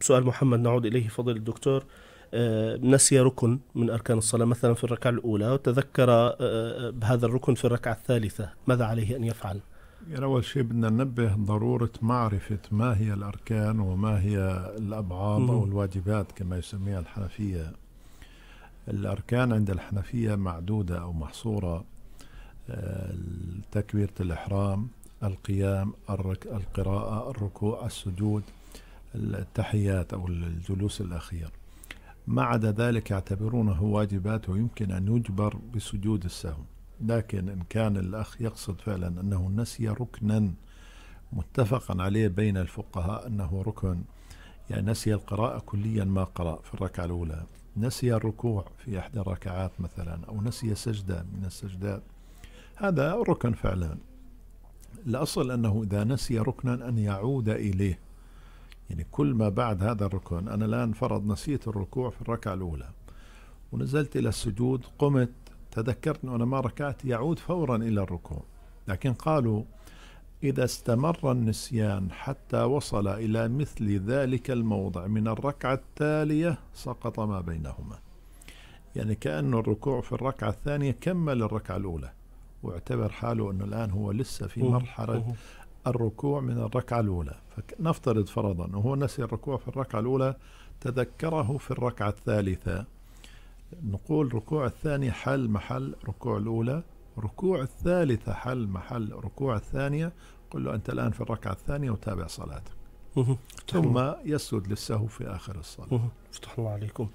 سؤال محمد نعود إليه فضل الدكتور آه، نسي ركن من أركان الصلاة مثلا في الركعة الأولى وتذكر آه، آه، بهذا الركن في الركعة الثالثة ماذا عليه أن يفعل؟ يعني أول شيء بدنا ننبه ضرورة معرفة ما هي الأركان وما هي الأبعاد أو الواجبات كما يسميها الحنفية الأركان عند الحنفية معدودة أو محصورة تكبيرة الإحرام القيام القراءة الركوع السجود التحيات أو الجلوس الأخير ما عدا ذلك يعتبرونه واجبات ويمكن أن يجبر بسجود السهو لكن إن كان الأخ يقصد فعلا أنه نسي ركنا متفقا عليه بين الفقهاء أنه ركن يعني نسي القراءة كليا ما قرأ في الركعة الأولى نسي الركوع في إحدى الركعات مثلا أو نسي سجدة من السجدات هذا ركن فعلا الأصل أنه إذا نسي ركنا أن يعود إليه يعني كل ما بعد هذا الركن أنا الآن فرض نسيت الركوع في الركعة الأولى ونزلت إلى السجود قمت تذكرت أنه أنا ما ركعت يعود فورا إلى الركوع لكن قالوا إذا استمر النسيان حتى وصل إلى مثل ذلك الموضع من الركعة التالية سقط ما بينهما يعني كأن الركوع في الركعة الثانية كمل الركعة الأولى واعتبر حاله أنه الآن هو لسه في مرحلة الركوع من الركعة الأولى فنفترض فرضا وهو نسي الركوع في الركعة الأولى تذكره في الركعة الثالثة نقول ركوع الثاني حل محل ركوع الأولى ركوع الثالثة حل محل ركوع الثانية قل له أنت الآن في الركعة الثانية وتابع صلاتك ثم يسجد للسهو في آخر الصلاة فتح الله عليكم